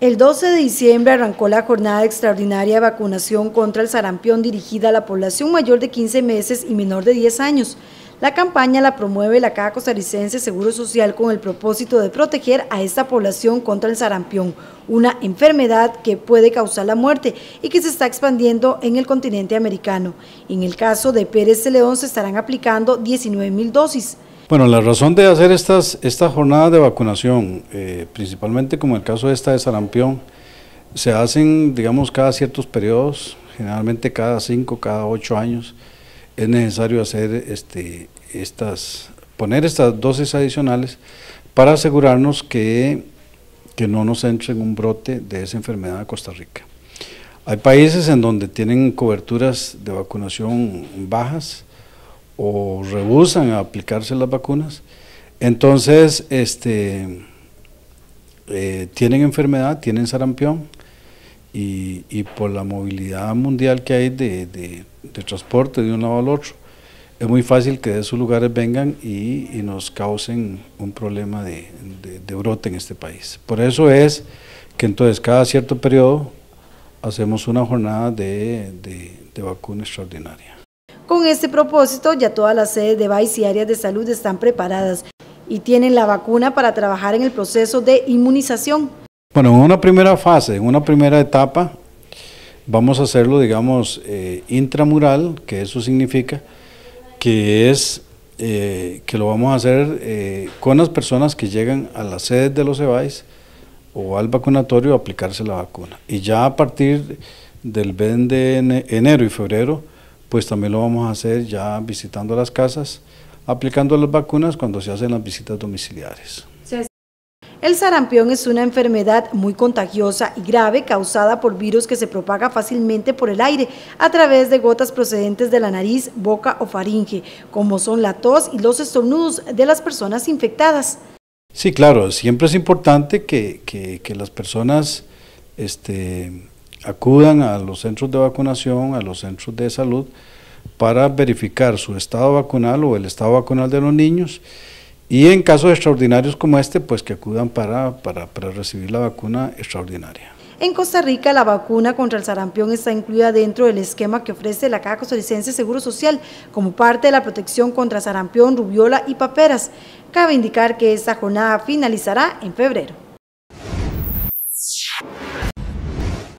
El 12 de diciembre arrancó la jornada extraordinaria de vacunación contra el sarampión dirigida a la población mayor de 15 meses y menor de 10 años. La campaña la promueve la Caja Costarricense Seguro Social con el propósito de proteger a esta población contra el sarampión, una enfermedad que puede causar la muerte y que se está expandiendo en el continente americano. En el caso de Pérez de León se estarán aplicando 19 mil dosis. Bueno, la razón de hacer estas, estas jornadas de vacunación, eh, principalmente como el caso de esta de sarampión, se hacen, digamos, cada ciertos periodos, generalmente cada cinco, cada ocho años, es necesario hacer este, estas, poner estas dosis adicionales para asegurarnos que, que no nos entre en un brote de esa enfermedad a Costa Rica. Hay países en donde tienen coberturas de vacunación bajas, o rehusan a aplicarse las vacunas, entonces este, eh, tienen enfermedad, tienen sarampión y, por la movilidad mundial que hay de, transporte de un lado al otro, es muy fácil que de esos lugares vengan y, nos causen un problema de, brote en este país. Por eso es que entonces cada cierto periodo hacemos una jornada de, de, de vacuna extraordinaria. Con este propósito, ya todas las sedes de vice y áreas de salud están preparadas y tienen la vacuna para trabajar en el proceso de inmunización. Bueno, en una primera fase, en una primera etapa, vamos a hacerlo, digamos, eh, intramural, que eso significa que es eh, que lo vamos a hacer eh, con las personas que llegan a las sedes de los EBAIS o al vacunatorio a aplicarse la vacuna. Y ya a partir del 20 de enero y febrero, pues también lo vamos a hacer ya visitando las casas, aplicando las vacunas cuando se hacen las visitas domiciliares. El sarampión es una enfermedad muy contagiosa y grave causada por virus que se propaga fácilmente por el aire a través de gotas procedentes de la nariz, boca o faringe, como son la tos y los estornudos de las personas infectadas. Sí, claro, siempre es importante que, las personas este, acudan a los centros de vacunación, a los centros de salud, para verificar su estado vacunal o el estado vacunal de los niños. Y en casos extraordinarios como este, pues que acudan para, para, recibir la vacuna extraordinaria. En Costa Rica, la vacuna contra el sarampión está incluida dentro del esquema que ofrece la Caja Costarricense Seguro Social como parte de la protección contra sarampión, rubiola y paperas. Cabe indicar que esta jornada finalizará en febrero.